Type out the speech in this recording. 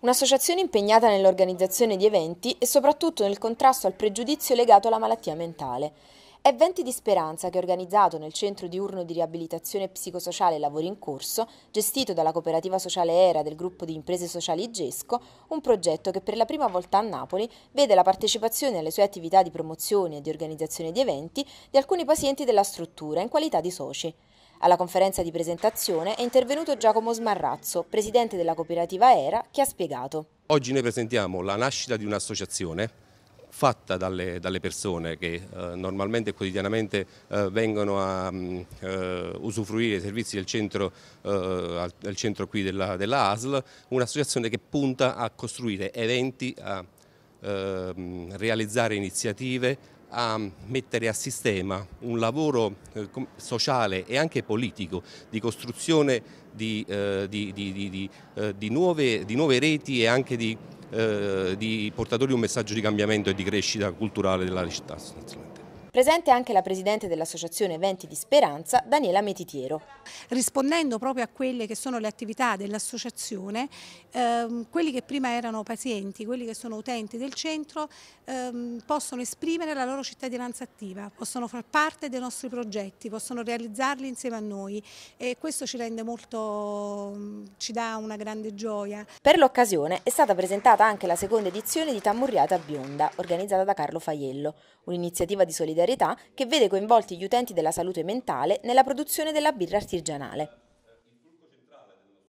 Un'associazione impegnata nell'organizzazione di eventi e soprattutto nel contrasto al pregiudizio legato alla malattia mentale. È Venti di Speranza che organizzato nel centro diurno di riabilitazione psicosociale Lavori in Corso, gestito dalla cooperativa sociale ERA del gruppo di imprese sociali Igesco, un progetto che per la prima volta a Napoli vede la partecipazione alle sue attività di promozione e di organizzazione di eventi di alcuni pazienti della struttura in qualità di soci. Alla conferenza di presentazione è intervenuto Giacomo Smarrazzo, presidente della cooperativa ERA, che ha spiegato. Oggi noi presentiamo la nascita di un'associazione fatta dalle, dalle, persone che eh, normalmente e quotidianamente eh, vengono a mh, mm, eh, uh, usufruire i servizi del centro, uh, al, del centro qui della, della ASL, un'associazione che punta a costruire eventi, a uh, realizzare iniziative, a mettere a sistema un lavoro eh, sociale e anche politico di costruzione di, eh, di, di, di eh, nuove, nuove, reti e anche eh, di portatori di un messaggio di cambiamento e di crescita culturale della città. Presente anche la Presidente dell'Associazione Venti di Speranza, Daniela Metitiero. Rispondendo proprio a quelle che sono le attività dell'Associazione, ehm, quelli che prima erano pazienti, quelli che sono utenti del centro, ehm, possono esprimere la loro cittadinanza attiva, possono far parte dei nostri progetti, possono realizzarli insieme a noi e questo ci rende molto, mm, ci dà una grande gioia. Per l'occasione è stata presentata anche la seconda edizione di Tammurriata Bionda, organizzata da Carlo Faiello, un'iniziativa di solidarietà solidarietà che vede coinvolti gli utenti della salute mentale nella produzione della birra artigianale.